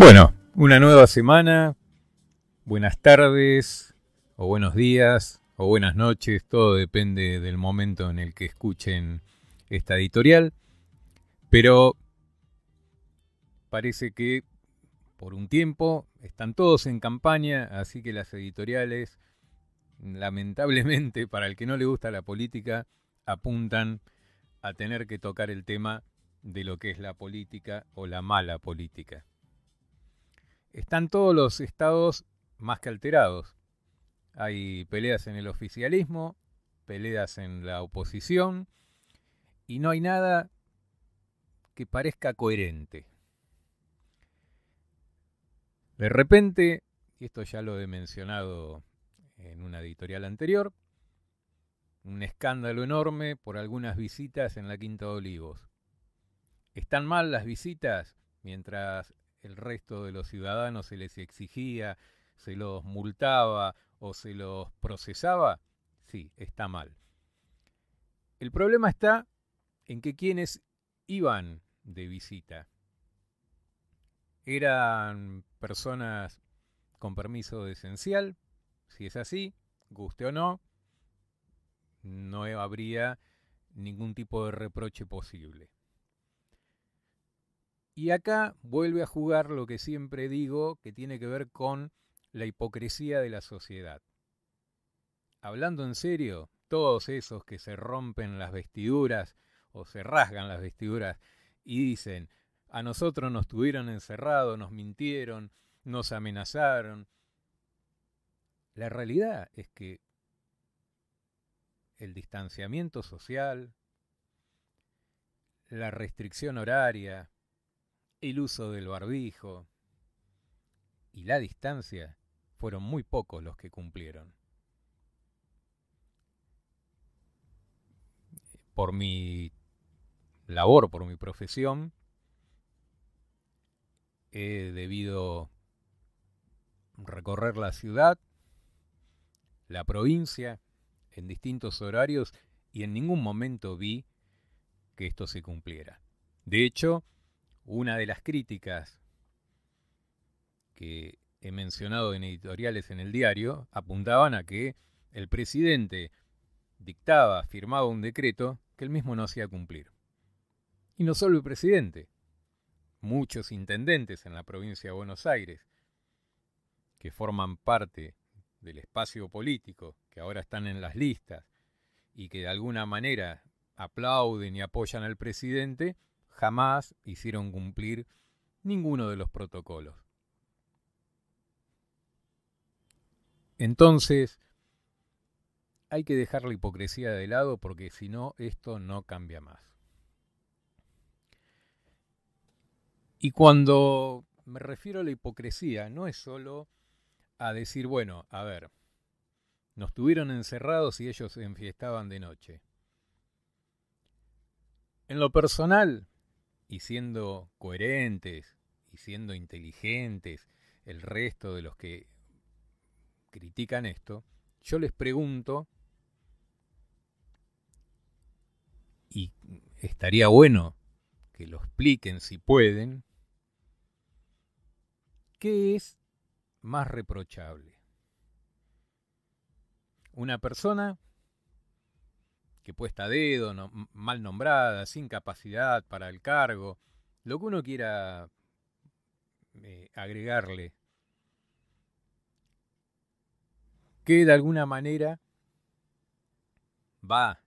Bueno, una nueva semana. Buenas tardes, o buenos días, o buenas noches. Todo depende del momento en el que escuchen esta editorial. Pero parece que por un tiempo están todos en campaña, así que las editoriales, lamentablemente, para el que no le gusta la política, apuntan a tener que tocar el tema de lo que es la política o la mala política. Están todos los estados más que alterados. Hay peleas en el oficialismo, peleas en la oposición, y no hay nada que parezca coherente. De repente, y esto ya lo he mencionado en una editorial anterior, un escándalo enorme por algunas visitas en la Quinta de Olivos. Están mal las visitas mientras el resto de los ciudadanos se les exigía, se los multaba o se los procesaba, sí, está mal. El problema está en que quienes iban de visita eran personas con permiso de esencial, si es así, guste o no, no habría ningún tipo de reproche posible. Y acá vuelve a jugar lo que siempre digo, que tiene que ver con la hipocresía de la sociedad. Hablando en serio, todos esos que se rompen las vestiduras o se rasgan las vestiduras y dicen, a nosotros nos tuvieron encerrado, nos mintieron, nos amenazaron. La realidad es que el distanciamiento social, la restricción horaria, el uso del barbijo y la distancia fueron muy pocos los que cumplieron. Por mi labor, por mi profesión, he debido recorrer la ciudad, la provincia, en distintos horarios y en ningún momento vi que esto se cumpliera. De hecho, una de las críticas que he mencionado en editoriales en el diario apuntaban a que el presidente dictaba, firmaba un decreto que él mismo no hacía cumplir. Y no solo el presidente, muchos intendentes en la provincia de Buenos Aires, que forman parte del espacio político, que ahora están en las listas y que de alguna manera aplauden y apoyan al presidente, jamás hicieron cumplir ninguno de los protocolos. Entonces, hay que dejar la hipocresía de lado porque si no, esto no cambia más. Y cuando me refiero a la hipocresía, no es solo a decir, bueno, a ver, nos tuvieron encerrados y ellos enfiestaban de noche. En lo personal, y siendo coherentes y siendo inteligentes el resto de los que critican esto, yo les pregunto, y estaría bueno que lo expliquen si pueden, ¿qué es más reprochable? ¿Una persona que puesta a dedo, mal nombrada, sin capacidad para el cargo, lo que uno quiera eh, agregarle, que de alguna manera va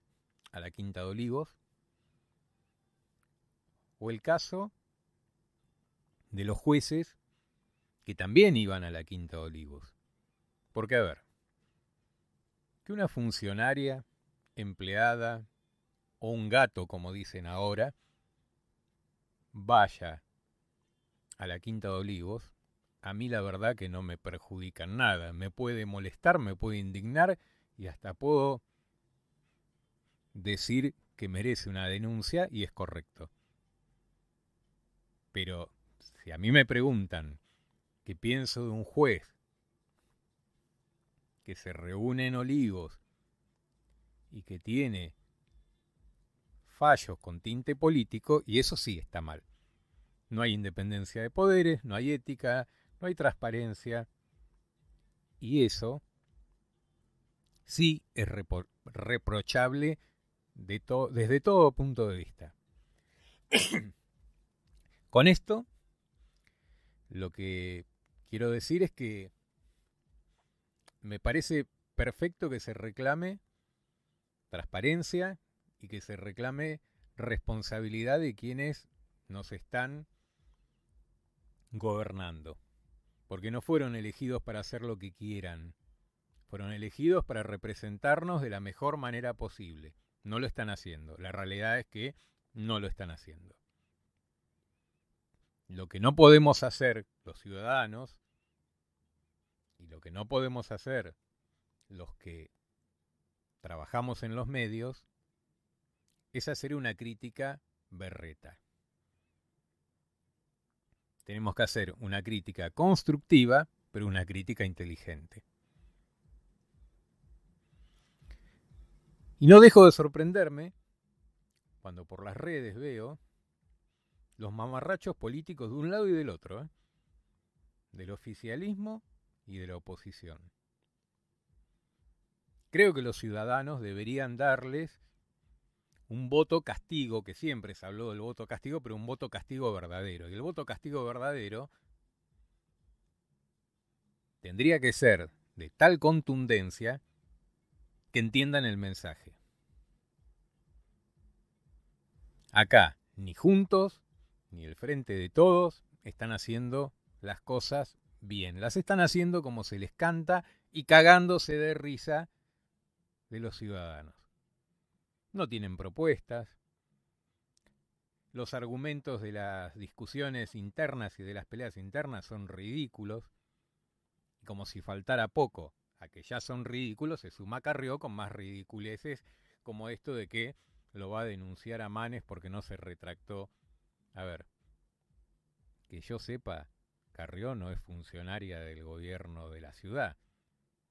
a la Quinta de Olivos, o el caso de los jueces que también iban a la Quinta de Olivos. Porque, a ver, que una funcionaria empleada o un gato, como dicen ahora, vaya a la Quinta de Olivos, a mí la verdad que no me perjudica nada. Me puede molestar, me puede indignar y hasta puedo decir que merece una denuncia y es correcto. Pero si a mí me preguntan qué pienso de un juez que se reúne en Olivos y que tiene fallos con tinte político y eso sí está mal. No hay independencia de poderes, no hay ética, no hay transparencia y eso sí es reprochable desde todo punto de vista. Con esto, lo que quiero decir es que me parece perfecto que se reclame transparencia y que se reclame responsabilidad de quienes nos están gobernando. Porque no fueron elegidos para hacer lo que quieran. Fueron elegidos para representarnos de la mejor manera posible. No lo están haciendo. La realidad es que no lo están haciendo. Lo que no podemos hacer los ciudadanos y lo que no podemos hacer los que trabajamos en los medios, es hacer una crítica berreta. Tenemos que hacer una crítica constructiva, pero una crítica inteligente. Y no dejo de sorprenderme cuando por las redes veo los mamarrachos políticos de un lado y del otro, ¿eh? del oficialismo y de la oposición creo que los ciudadanos deberían darles un voto castigo, que siempre se habló del voto castigo, pero un voto castigo verdadero. Y el voto castigo verdadero tendría que ser de tal contundencia que entiendan el mensaje. Acá, ni juntos, ni el frente de todos, están haciendo las cosas bien. Las están haciendo como se les canta y cagándose de risa de los ciudadanos. No tienen propuestas. Los argumentos de las discusiones internas y de las peleas internas son ridículos. Como si faltara poco a que ya son ridículos, se suma Carrió con más ridiculeces como esto de que lo va a denunciar a Manes porque no se retractó. A ver, que yo sepa, Carrió no es funcionaria del gobierno de la ciudad.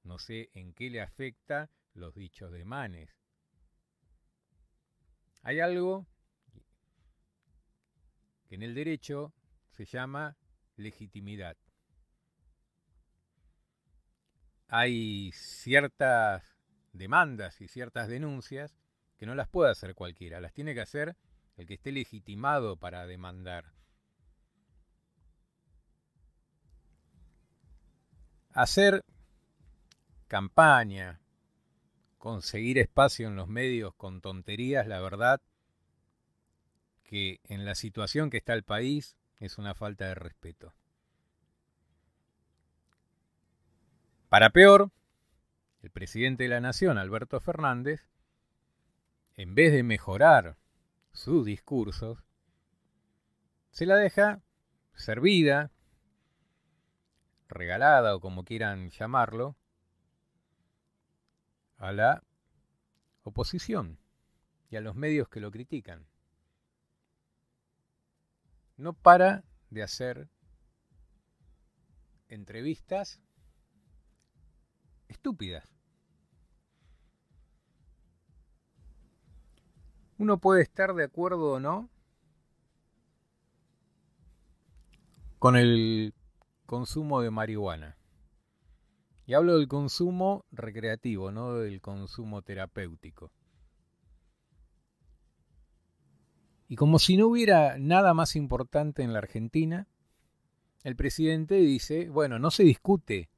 No sé en qué le afecta los dichos de Manes. Hay algo que en el derecho se llama legitimidad. Hay ciertas demandas y ciertas denuncias que no las puede hacer cualquiera, las tiene que hacer el que esté legitimado para demandar. Hacer campaña, conseguir espacio en los medios con tonterías, la verdad que en la situación que está el país es una falta de respeto. Para peor, el presidente de la Nación, Alberto Fernández, en vez de mejorar sus discursos, se la deja servida, regalada o como quieran llamarlo, a la oposición y a los medios que lo critican. No para de hacer entrevistas estúpidas. Uno puede estar de acuerdo o no con el consumo de marihuana. Y hablo del consumo recreativo, no del consumo terapéutico. Y como si no hubiera nada más importante en la Argentina, el presidente dice, bueno, no se discute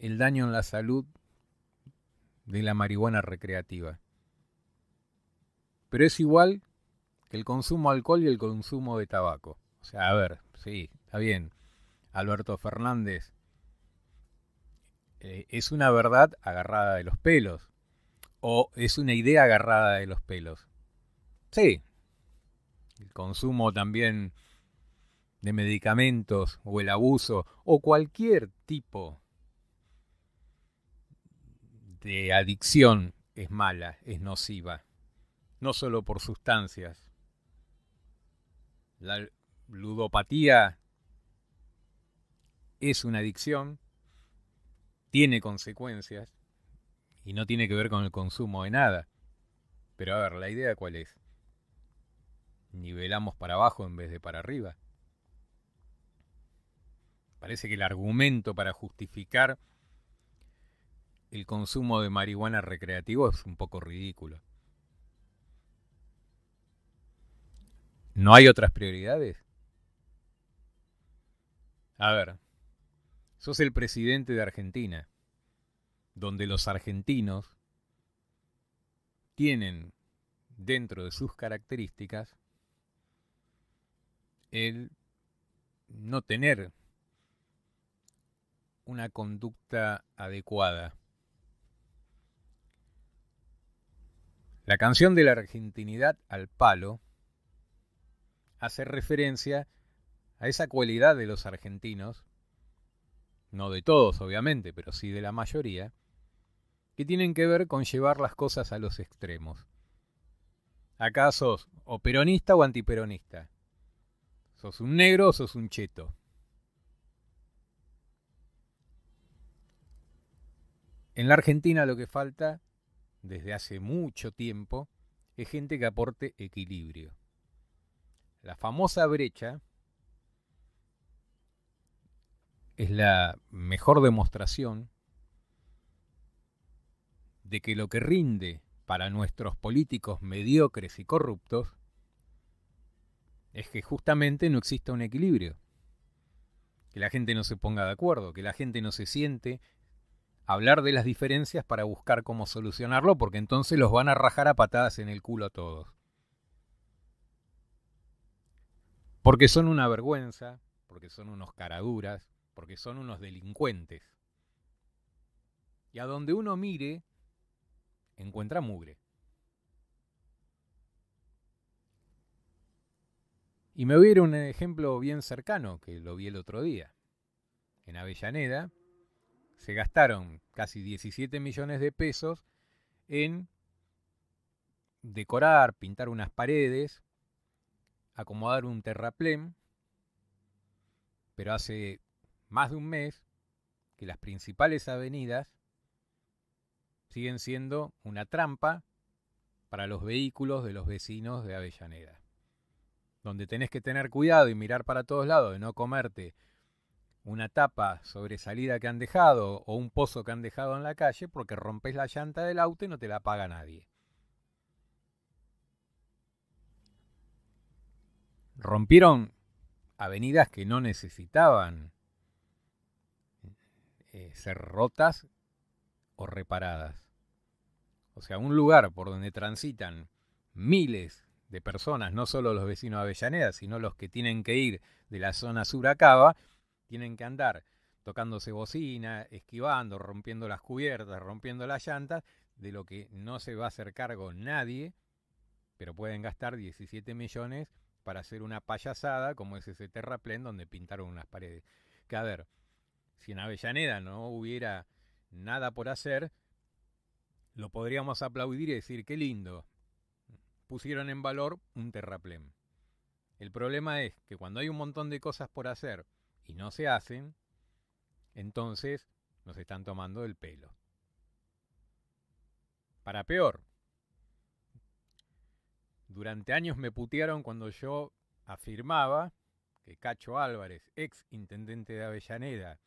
el daño en la salud de la marihuana recreativa. Pero es igual que el consumo de alcohol y el consumo de tabaco. O sea, a ver, sí, está bien. Alberto Fernández eh, es una verdad agarrada de los pelos. O es una idea agarrada de los pelos. Sí. El consumo también de medicamentos o el abuso o cualquier tipo de adicción es mala, es nociva. No solo por sustancias. La ludopatía es una adicción tiene consecuencias y no tiene que ver con el consumo de nada. Pero a ver, la idea cuál es? Nivelamos para abajo en vez de para arriba. Parece que el argumento para justificar el consumo de marihuana recreativo es un poco ridículo. ¿No hay otras prioridades? A ver, Sos el presidente de Argentina, donde los argentinos tienen dentro de sus características el no tener una conducta adecuada. La canción de la argentinidad al palo hace referencia a esa cualidad de los argentinos no de todos obviamente, pero sí de la mayoría, que tienen que ver con llevar las cosas a los extremos. ¿Acaso sos o peronista o antiperonista. Sos un negro o sos un cheto. En la Argentina lo que falta desde hace mucho tiempo es gente que aporte equilibrio. La famosa brecha es la mejor demostración de que lo que rinde para nuestros políticos mediocres y corruptos es que justamente no exista un equilibrio, que la gente no se ponga de acuerdo, que la gente no se siente hablar de las diferencias para buscar cómo solucionarlo, porque entonces los van a rajar a patadas en el culo a todos. Porque son una vergüenza, porque son unos caraduras, porque son unos delincuentes. Y a donde uno mire, encuentra mugre. Y me voy a ir un ejemplo bien cercano, que lo vi el otro día. En Avellaneda se gastaron casi 17 millones de pesos en decorar, pintar unas paredes, acomodar un terraplén, pero hace más de un mes que las principales avenidas siguen siendo una trampa para los vehículos de los vecinos de Avellaneda, donde tenés que tener cuidado y mirar para todos lados de no comerte una tapa sobresalida que han dejado o un pozo que han dejado en la calle porque rompes la llanta del auto y no te la paga nadie. Rompieron avenidas que no necesitaban eh, ser rotas o reparadas. O sea, un lugar por donde transitan miles de personas, no solo los vecinos de Avellaneda, sino los que tienen que ir de la zona sur a tienen que andar tocándose bocina, esquivando, rompiendo las cubiertas, rompiendo las llantas, de lo que no se va a hacer cargo nadie, pero pueden gastar 17 millones para hacer una payasada como es ese terraplén donde pintaron unas paredes. Que a ver, si en Avellaneda no hubiera nada por hacer, lo podríamos aplaudir y decir, qué lindo, pusieron en valor un terraplén. El problema es que cuando hay un montón de cosas por hacer y no se hacen, entonces nos están tomando el pelo. Para peor, durante años me putearon cuando yo afirmaba que Cacho Álvarez, ex intendente de Avellaneda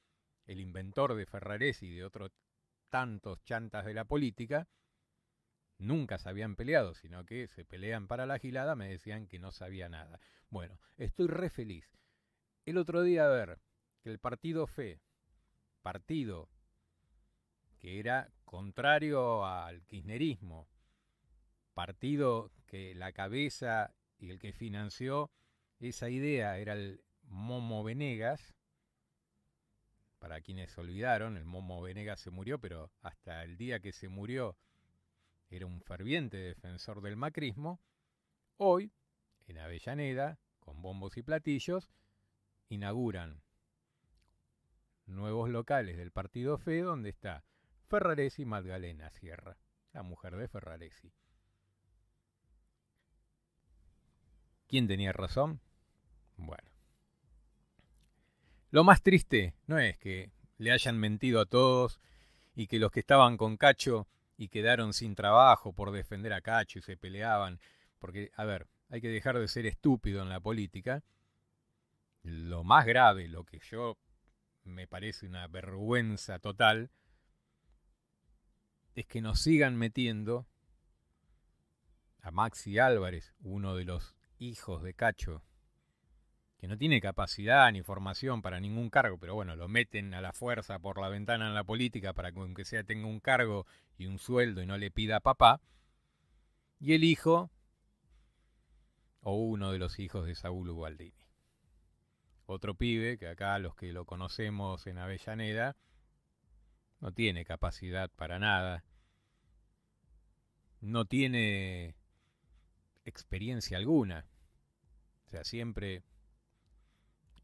el inventor de Ferraresi y de otros tantos chantas de la política, nunca se habían peleado, sino que se pelean para la gilada, me decían que no sabía nada. Bueno, estoy re feliz. El otro día, a ver, que el partido FE, partido que era contrario al kirchnerismo, partido que la cabeza y el que financió esa idea era el Momo Venegas, para quienes olvidaron, el Momo Venegas se murió, pero hasta el día que se murió era un ferviente defensor del macrismo, hoy, en Avellaneda, con bombos y platillos, inauguran nuevos locales del partido FE donde está Ferraresi Magdalena Sierra, la mujer de Ferraresi. ¿Quién tenía razón? Bueno, lo más triste no es que le hayan mentido a todos y que los que estaban con Cacho y quedaron sin trabajo por defender a Cacho y se peleaban, porque, a ver, hay que dejar de ser estúpido en la política. Lo más grave, lo que yo me parece una vergüenza total, es que nos sigan metiendo a Maxi Álvarez, uno de los hijos de Cacho, que no tiene capacidad ni formación para ningún cargo, pero bueno, lo meten a la fuerza por la ventana en la política para que aunque sea tenga un cargo y un sueldo y no le pida a papá. Y el hijo, o uno de los hijos de Saúl Ubaldini. Otro pibe, que acá los que lo conocemos en Avellaneda, no tiene capacidad para nada, no tiene experiencia alguna. O sea, siempre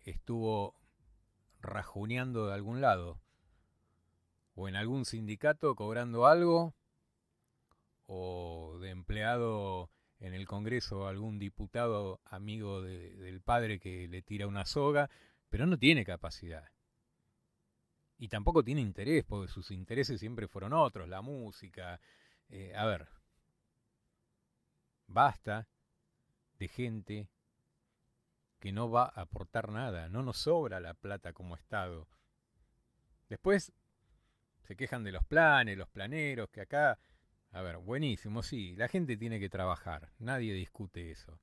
estuvo rajuneando de algún lado, o en algún sindicato cobrando algo, o de empleado en el Congreso algún diputado amigo del padre que le tira una soga, pero no tiene capacidad. Y tampoco tiene interés, porque sus intereses siempre fueron otros, la música. Eh, a ver, basta de gente que no va a aportar nada, no nos sobra la plata como Estado. Después se quejan de los planes, los planeros, que acá... A ver, buenísimo, sí, la gente tiene que trabajar, nadie discute eso.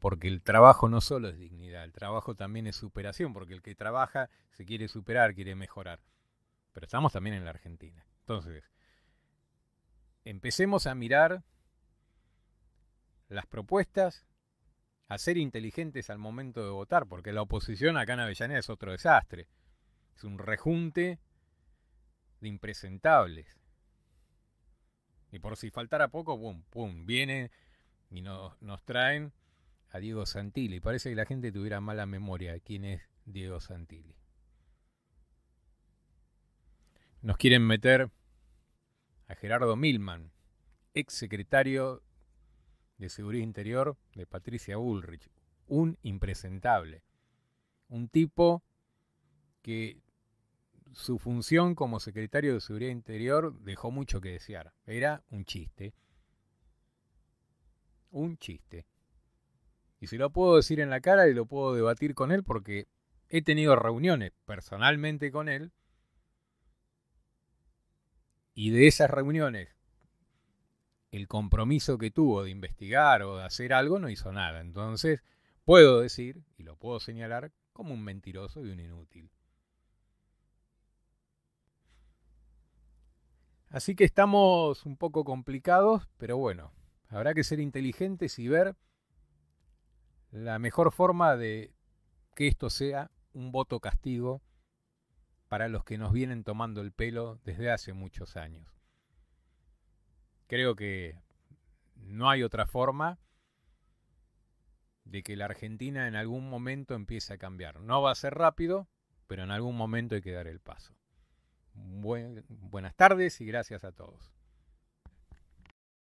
Porque el trabajo no solo es dignidad, el trabajo también es superación, porque el que trabaja se quiere superar, quiere mejorar. Pero estamos también en la Argentina. Entonces, empecemos a mirar las propuestas, a ser inteligentes al momento de votar, porque la oposición acá en Avellaneda es otro desastre. Es un rejunte de impresentables. Y por si faltara poco, pum, pum, vienen y nos, traen a Diego Santilli. Parece que la gente tuviera mala memoria de quién es Diego Santilli. Nos quieren meter a Gerardo Milman, ex secretario de Seguridad Interior de Patricia Ulrich. Un impresentable. Un tipo que su función como secretario de Seguridad Interior dejó mucho que desear. Era un chiste. Un chiste. Y si lo puedo decir en la cara y lo puedo debatir con él porque he tenido reuniones personalmente con él. Y de esas reuniones el compromiso que tuvo de investigar o de hacer algo no hizo nada. Entonces, puedo decir, y lo puedo señalar, como un mentiroso y un inútil. Así que estamos un poco complicados, pero bueno, habrá que ser inteligentes y ver la mejor forma de que esto sea un voto castigo para los que nos vienen tomando el pelo desde hace muchos años. Creo que no hay otra forma de que la Argentina en algún momento empiece a cambiar. No va a ser rápido, pero en algún momento hay que dar el paso. buenas tardes y gracias a todos.